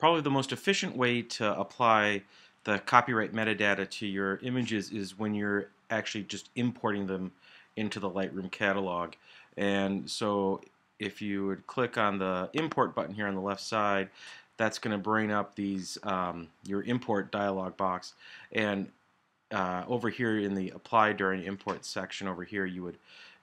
probably the most efficient way to apply the copyright metadata to your images is when you're actually just importing them into the Lightroom catalog. And so if you would click on the import button here on the left side, that's going to bring up these um, your import dialog box. And uh, over here in the apply during import section over here, you would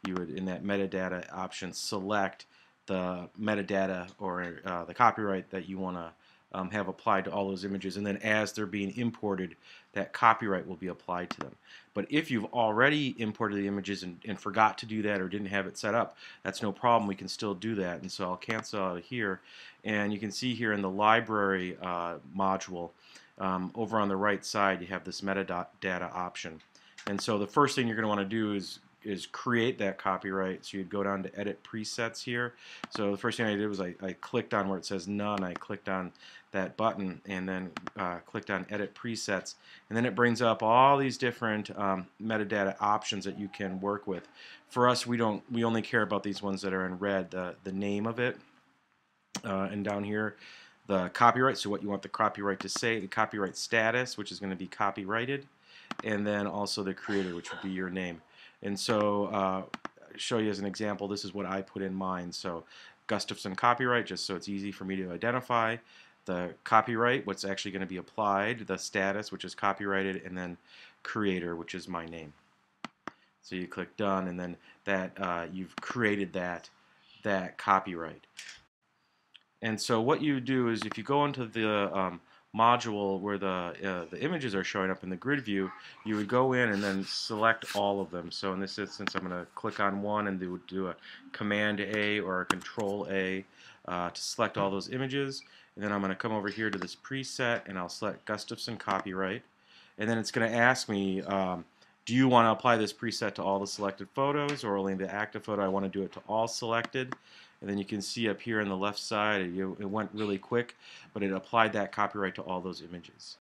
you would in that metadata option select the metadata or uh, the copyright that you want to um, have applied to all those images. And then as they're being imported, that copyright will be applied to them. But if you've already imported the images and, and forgot to do that or didn't have it set up, that's no problem. We can still do that. And so I'll cancel out of here. And you can see here in the library uh, module, um, over on the right side, you have this metadata option. And so the first thing you're going to want to do is is create that copyright. So you'd go down to edit presets here. So the first thing I did was I, I clicked on where it says none. I clicked on that button and then uh, clicked on edit presets. And then it brings up all these different um, metadata options that you can work with. For us, we don't we only care about these ones that are in red, the, the name of it. Uh, and down here, the copyright, so what you want the copyright to say, the copyright status, which is going to be copyrighted and then also the creator, which would be your name. And so uh, show you as an example, this is what I put in mine. So Gustafson copyright, just so it's easy for me to identify, the copyright, what's actually going to be applied, the status, which is copyrighted, and then creator, which is my name. So you click done, and then that uh, you've created that that copyright. And so what you do is if you go into the um, module where the uh, the images are showing up in the grid view, you would go in and then select all of them. So in this instance, I'm going to click on one and do, do a Command A or a Control A uh, to select all those images. And then I'm going to come over here to this preset and I'll select Gustafson Copyright. And then it's going to ask me um, do you want to apply this preset to all the selected photos or only the active photo? I want to do it to all selected. And then you can see up here on the left side, it, it went really quick, but it applied that copyright to all those images.